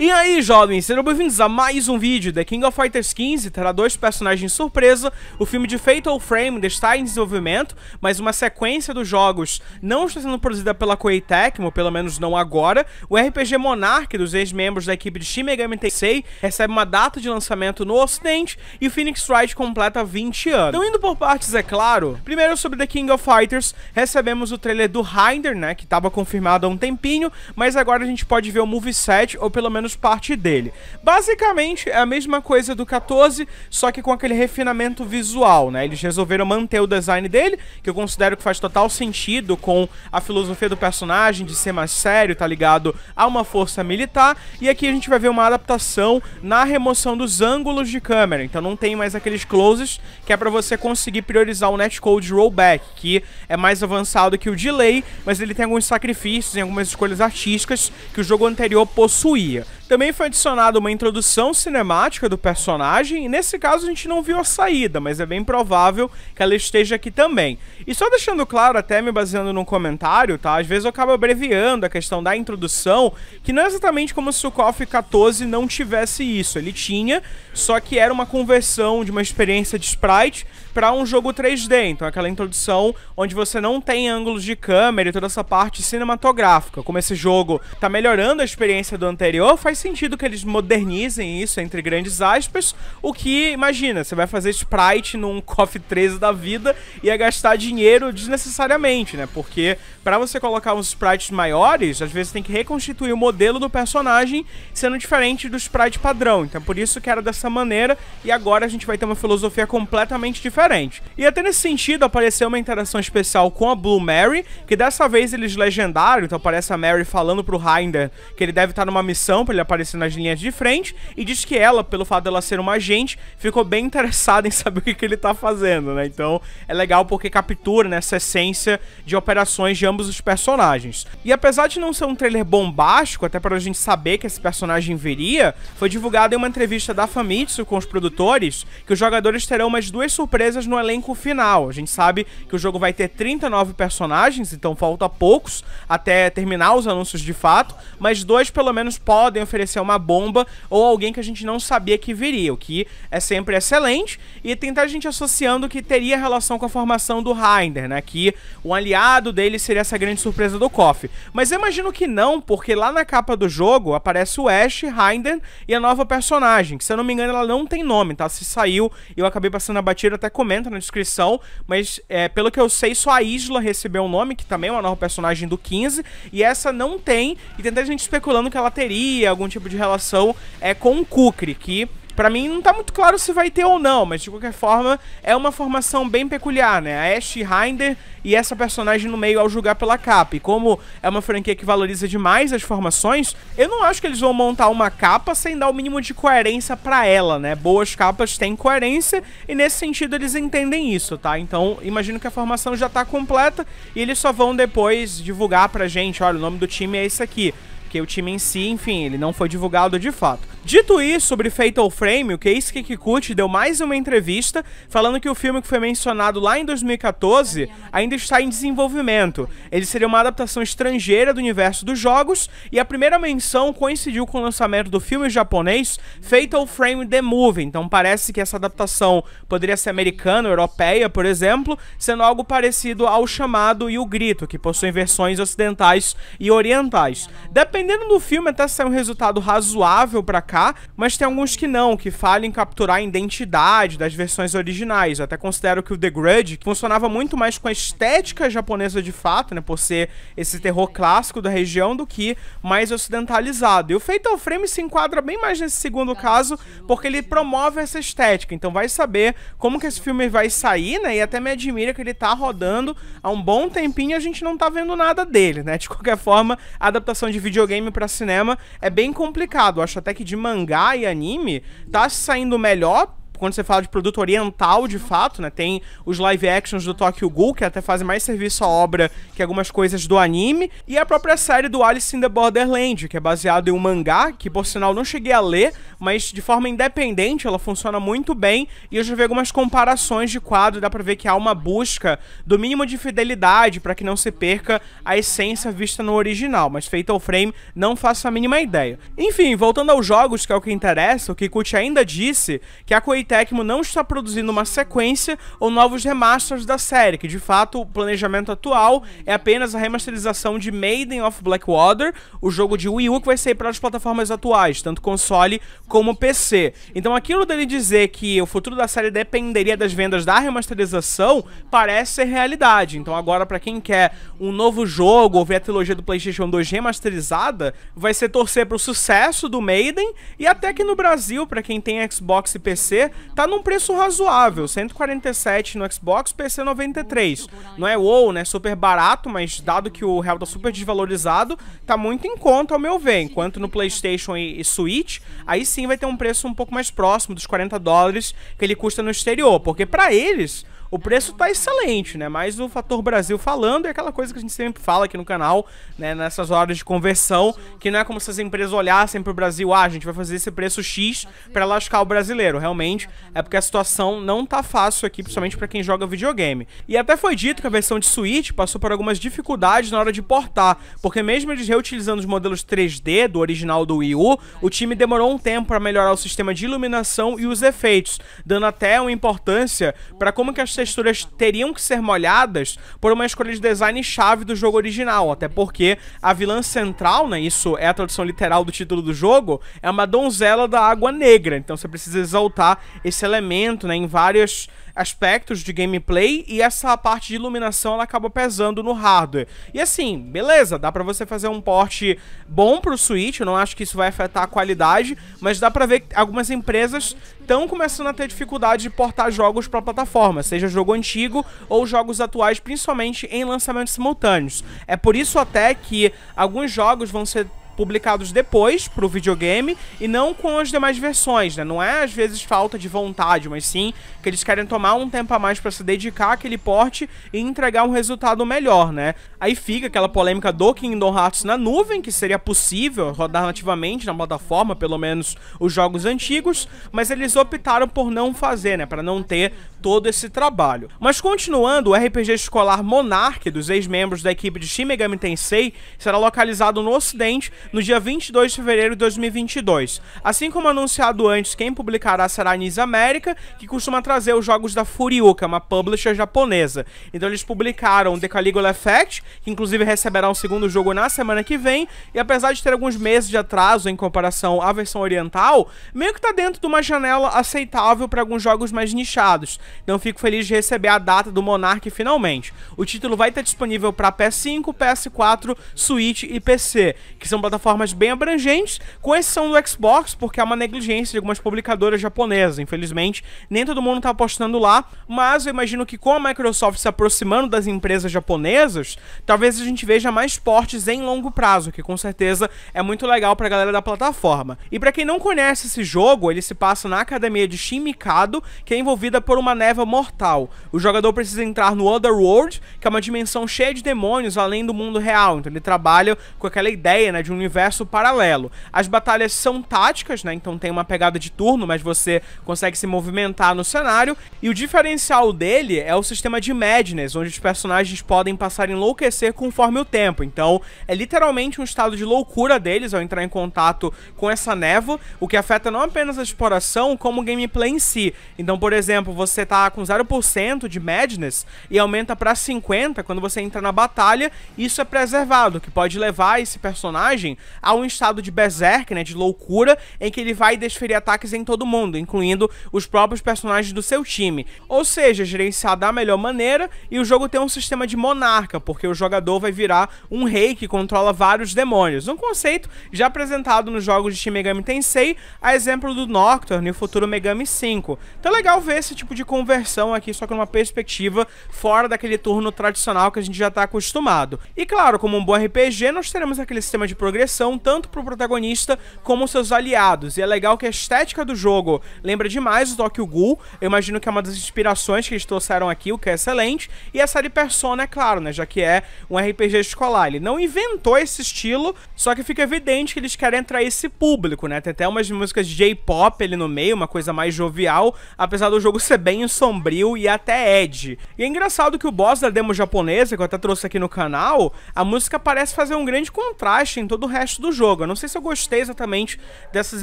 E aí, jovens, sejam bem-vindos a mais um vídeo. The King of Fighters 15 terá dois personagens surpresa. O filme de Fatal Frame ainda está em desenvolvimento, mas uma sequência dos jogos não está sendo produzida pela Koei Tecmo, pelo menos não agora. O RPG Monarch, dos ex-membros da equipe de Shin Megami Tensei, recebe uma data de lançamento no Ocidente e o Phoenix Wright completa 20 anos. Então, indo por partes, é claro, primeiro sobre The King of Fighters, recebemos o trailer do Hinder, né, que estava confirmado há um tempinho, mas agora a gente pode ver o moveset, ou pelo menos menos parte dele. Basicamente, é a mesma coisa do 14, só que com aquele refinamento visual, né? Eles resolveram manter o design dele, que eu considero que faz total sentido com a filosofia do personagem, de ser mais sério, tá ligado a uma força militar. E aqui a gente vai ver uma adaptação na remoção dos ângulos de câmera. Então não tem mais aqueles closes, que é para você conseguir priorizar o netcode rollback, que é mais avançado que o delay, mas ele tem alguns sacrifícios em algumas escolhas artísticas que o jogo anterior possuía. Também foi adicionada uma introdução cinemática do personagem, e nesse caso a gente não viu a saída, mas é bem provável que ela esteja aqui também. E só deixando claro, até me baseando num comentário, tá? Às vezes eu acabo abreviando a questão da introdução, que não é exatamente como se o KOF 14 não tivesse isso. Ele tinha, só que era uma conversão de uma experiência de sprite para um jogo 3D. Então, aquela introdução onde você não tem ângulos de câmera e toda essa parte cinematográfica. Como esse jogo tá melhorando a experiência do anterior, faz sentido que eles modernizem isso, entre grandes aspas, o que, imagina, você vai fazer Sprite num KOF 13 da vida e ia é gastar dinheiro desnecessariamente, né? Porque para você colocar uns sprites maiores, às vezes tem que reconstituir o modelo do personagem sendo diferente do sprite padrão. Então por isso que era dessa maneira e agora a gente vai ter uma filosofia completamente diferente. E até nesse sentido apareceu uma interação especial com a Blue Mary, que dessa vez eles legendaram, então aparece a Mary falando pro Hinder que ele deve estar numa missão para ele aparecer nas linhas de frente e diz que ela, pelo fato dela ser uma agente, ficou bem interessada em saber o que, que ele tá fazendo, né? Então é legal porque captura né, essa essência de operações de ambos os personagens. E apesar de não ser um trailer bombástico, até para a gente saber que esse personagem viria, foi divulgado em uma entrevista da Famitsu com os produtores que os jogadores terão umas duas surpresas no elenco final. A gente sabe que o jogo vai ter 39 personagens, então falta poucos até terminar os anúncios de fato, mas dois pelo menos podem oferecer oferecer uma bomba ou alguém que a gente não sabia que viria, o que é sempre excelente, e tentar a gente associando que teria relação com a formação do Heinder, né? Que o um aliado dele seria essa grande surpresa do KOF. Mas eu imagino que não, porque lá na capa do jogo aparece o Ash, Heinder e a nova personagem, que se eu não me engano ela não tem nome, tá? Se saiu, eu acabei passando a batida, até comenta na descrição, mas é, pelo que eu sei, só a Isla recebeu o um nome, que também é uma nova personagem do 15, e essa não tem, e tentar a gente especulando que ela teria algum algum tipo de relação é, com o Kukri, que para mim não tá muito claro se vai ter ou não, mas de qualquer forma é uma formação bem peculiar, né? A Ash Hinder e essa personagem no meio ao julgar pela capa. E como é uma franquia que valoriza demais as formações, eu não acho que eles vão montar uma capa sem dar o mínimo de coerência para ela, né? Boas capas têm coerência e nesse sentido eles entendem isso, tá? Então imagino que a formação já tá completa e eles só vão depois divulgar pra gente, olha, o nome do time é esse aqui. Porque o time em si, enfim, ele não foi divulgado de fato. Dito isso, sobre Fatal Frame, o Keisuke Kikuchi deu mais uma entrevista falando que o filme que foi mencionado lá em 2014 ainda está em desenvolvimento. Ele seria uma adaptação estrangeira do universo dos jogos e a primeira menção coincidiu com o lançamento do filme japonês Fatal Frame The Movie. Então parece que essa adaptação poderia ser americana, europeia, por exemplo, sendo algo parecido ao chamado e o grito, que possuem versões ocidentais e orientais. Depende Dependendo do filme, até sai um resultado razoável para cá, mas tem alguns que não, que falham em capturar a identidade das versões originais. Eu até considero que o The Grudge funcionava muito mais com a estética japonesa de fato, né, por ser esse terror clássico da região, do que mais ocidentalizado. E o Fatal Frame se enquadra bem mais nesse segundo caso, porque ele promove essa estética. Então vai saber como que esse filme vai sair, né, e até me admira que ele tá rodando há um bom tempinho e a gente não tá vendo nada dele, né? De qualquer forma, a adaptação de videogame videogame para cinema é bem complicado. acho até que de mangá e anime tá saindo melhor Tipo, quando você fala de produto oriental, de fato, né? Tem os live actions do Tokyo Ghoul, que até fazem mais serviço à obra que algumas coisas do anime, e a própria série do Alice in the Borderland, que é baseado em um mangá, que por sinal não cheguei a ler, mas de forma independente ela funciona muito bem, e eu já vi algumas comparações de quadro, dá pra ver que há uma busca do mínimo de fidelidade para que não se perca a essência vista no original, mas Fatal ao frame, não faço a mínima ideia. Enfim, voltando aos jogos, que é o que interessa, o Kikuchi ainda disse que a Koei Tecmo não está produzindo uma sequência ou novos remasters da série, que de fato o planejamento atual é apenas a remasterização de Maiden of Blackwater, o jogo de Wii U que vai sair para as plataformas atuais, tanto console como PC. Então aquilo dele dizer que o futuro da série dependeria das vendas da remasterização parece ser realidade. Então agora para quem quer um novo jogo ou ver a trilogia do PlayStation 2 remasterizada, vai ser torcer para o sucesso do Maiden e até que no Brasil, para quem tem Xbox e PC, Tá num preço razoável, 147 no Xbox, PC 93. Não é wow, né? Super barato, mas dado que o real tá super desvalorizado, tá muito em conta ao meu ver. Enquanto no PlayStation e, e Switch, aí sim vai ter um preço um pouco mais próximo dos 40 dólares que ele custa no exterior, porque para eles o preço tá excelente, né? Mas o fator Brasil falando é aquela coisa que a gente sempre fala aqui no canal, né? Nessas horas de conversão, que não é como se as empresas olhassem pro Brasil, ah, a gente vai fazer esse preço X para lascar o brasileiro. Realmente, é porque a situação não tá fácil aqui, principalmente para quem joga videogame. E até foi dito que a versão de Switch passou por algumas dificuldades na hora de portar, porque mesmo eles reutilizando os modelos 3D do original do Wii U, o time demorou um tempo para melhorar o sistema de iluminação e os efeitos, dando até uma importância para como que as texturas teriam que ser molhadas por uma escolha de design chave do jogo original, até porque a vilã central, né, isso é a tradução literal do título do jogo, é uma donzela da água negra, então você precisa exaltar esse elemento, né, em várias aspectos de gameplay e essa parte de iluminação ela acaba pesando no hardware. E assim, beleza, dá para você fazer um port bom pro Switch, eu não acho que isso vai afetar a qualidade, mas dá para ver que algumas empresas estão começando a ter dificuldade de portar jogos para plataforma, seja jogo antigo ou jogos atuais, principalmente em lançamentos simultâneos. É por isso até que alguns jogos vão ser publicados depois para o videogame e não com as demais versões, né? Não é às vezes falta de vontade, mas sim que eles querem tomar um tempo a mais para se dedicar àquele porte e entregar um resultado melhor, né? Aí fica aquela polêmica do Kingdom Hearts na nuvem, que seria possível rodar nativamente na plataforma, pelo menos os jogos antigos, mas eles optaram por não fazer, né? Para não ter todo esse trabalho. Mas continuando, o RPG escolar Monarch dos ex-membros da equipe de Shin Megami Tensei será localizado no ocidente no dia 22 de fevereiro de 2022. Assim como anunciado antes, quem publicará será a Nis América, que costuma trazer os jogos da Furioka, é uma publisher japonesa. Então eles publicaram The Caligula Effect, que inclusive receberá um segundo jogo na semana que vem, e apesar de ter alguns meses de atraso em comparação à versão oriental, meio que tá dentro de uma janela aceitável para alguns jogos mais nichados. Então fico feliz de receber a data do Monarch finalmente. O título vai estar disponível para PS5, PS4, Switch e PC, que são plataformas plataformas bem abrangentes, com exceção do Xbox, porque há uma negligência de algumas publicadoras japonesas, infelizmente. Nem todo mundo está apostando lá, mas eu imagino que com a Microsoft se aproximando das empresas japonesas, talvez a gente veja mais portes em longo prazo, que com certeza é muito legal para a galera da plataforma. E para quem não conhece esse jogo, ele se passa na academia de Shin Mikado, que é envolvida por uma neva mortal. O jogador precisa entrar no Otherworld, que é uma dimensão cheia de demônios além do mundo real. Então ele trabalha com aquela ideia, né, de um universo paralelo. As batalhas são táticas, né? Então tem uma pegada de turno, mas você consegue se movimentar no cenário. E o diferencial dele é o sistema de Madness, onde os personagens podem passar a enlouquecer conforme o tempo. Então é literalmente um estado de loucura deles ao entrar em contato com essa névoa, o que afeta não apenas a exploração, como o gameplay em si. Então, por exemplo, você tá com 0% de Madness e aumenta para 50 quando você entra na batalha, isso é preservado, que pode levar esse personagem a um estado de berserk, né, de loucura, em que ele vai desferir ataques em todo mundo, incluindo os próprios personagens do seu time. Ou seja, gerenciar da melhor maneira e o jogo tem um sistema de monarca, porque o jogador vai virar um rei que controla vários demônios. Um conceito já apresentado nos jogos de Shin Megami Tensei, a exemplo do Nocturne e o futuro Megami 5. Então é legal ver esse tipo de conversão aqui, só que numa perspectiva fora daquele turno tradicional que a gente já está acostumado. E claro, como um bom RPG, nós teremos aquele sistema de progressão progressão tanto pro protagonista como seus aliados. E é legal que a estética do jogo lembra demais o Tokyo Ghoul. Eu imagino que é uma das inspirações que eles trouxeram aqui, o que é excelente. E a série Persona, é claro, né? Já que é um RPG escolar. Ele não inventou esse estilo, só que fica evidente que eles querem entrar esse público, né? Tem até umas músicas de J-pop ali no meio, uma coisa mais jovial, apesar do jogo ser bem sombrio e até edgy. E é engraçado que o boss da demo japonesa, que eu até trouxe aqui no canal, a música parece fazer um grande contraste em todo resto do jogo. Eu não sei se eu gostei exatamente dessas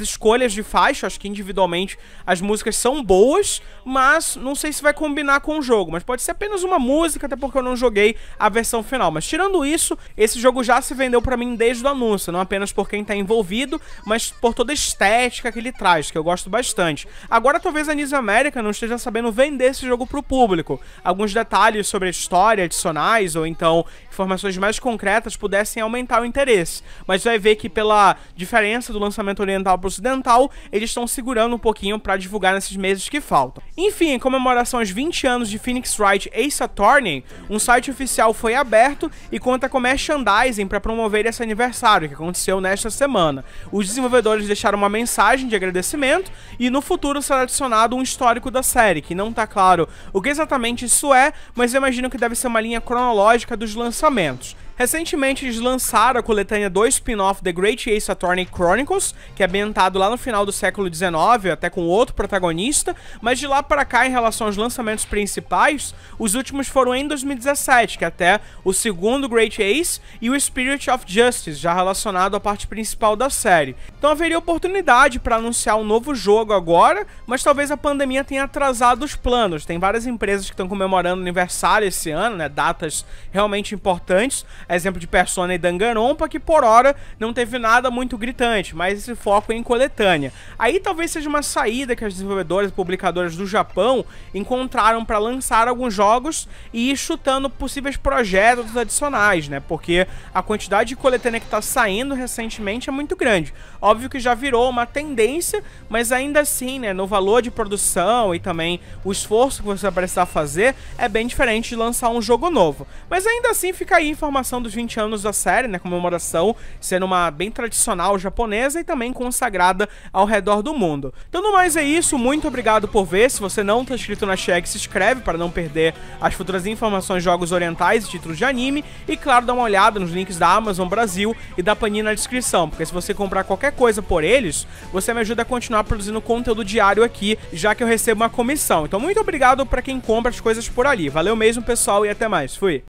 escolhas de faixa, acho que individualmente as músicas são boas, mas não sei se vai combinar com o jogo. Mas pode ser apenas uma música, até porque eu não joguei a versão final. Mas tirando isso, esse jogo já se vendeu para mim desde o anúncio, não apenas por quem tá envolvido, mas por toda a estética que ele traz, que eu gosto bastante. Agora talvez a Nisa América não esteja sabendo vender esse jogo pro público. Alguns detalhes sobre a história adicionais ou então informações mais concretas pudessem aumentar o interesse. Mas mas vai ver que pela diferença do lançamento oriental para o ocidental, eles estão segurando um pouquinho para divulgar nesses meses que faltam. Enfim, em comemoração aos 20 anos de Phoenix Wright Ace Attorney, um site oficial foi aberto e conta com merchandising para promover esse aniversário que aconteceu nesta semana. Os desenvolvedores deixaram uma mensagem de agradecimento e no futuro será adicionado um histórico da série, que não está claro o que exatamente isso é, mas eu imagino que deve ser uma linha cronológica dos lançamentos. Recentemente eles lançaram a coletânea do spin-off The Great Ace Attorney Chronicles, que é ambientado lá no final do século XIX, até com outro protagonista, mas de lá para cá, em relação aos lançamentos principais, os últimos foram em 2017, que é até o segundo Great Ace e o Spirit of Justice, já relacionado à parte principal da série. Então haveria oportunidade para anunciar um novo jogo agora, mas talvez a pandemia tenha atrasado os planos. Tem várias empresas que estão comemorando aniversário esse ano, né, datas realmente importantes exemplo de Persona e Danganronpa, que por hora não teve nada muito gritante, mas esse foco é em coletânea. Aí talvez seja uma saída que as desenvolvedoras e publicadoras do Japão encontraram para lançar alguns jogos e ir chutando possíveis projetos adicionais, né? Porque a quantidade de coletânea que está saindo recentemente é muito grande. Óbvio que já virou uma tendência, mas ainda assim, né, no valor de produção e também o esforço que você vai precisar fazer, é bem diferente de lançar um jogo novo. Mas ainda assim fica aí a informação comemoração dos 20 anos da série, né? Comemoração sendo uma bem tradicional japonesa e também consagrada ao redor do mundo. Então, no mais é isso. Muito obrigado por ver. Se você não está inscrito na Check, se inscreve para não perder as futuras informações de jogos orientais e títulos de anime. E, claro, dá uma olhada nos links da Amazon Brasil e da Panini na descrição, porque se você comprar qualquer coisa por eles, você me ajuda a continuar produzindo conteúdo diário aqui, já que eu recebo uma comissão. Então, muito obrigado para quem compra as coisas por ali. Valeu mesmo, pessoal, e até mais. Fui!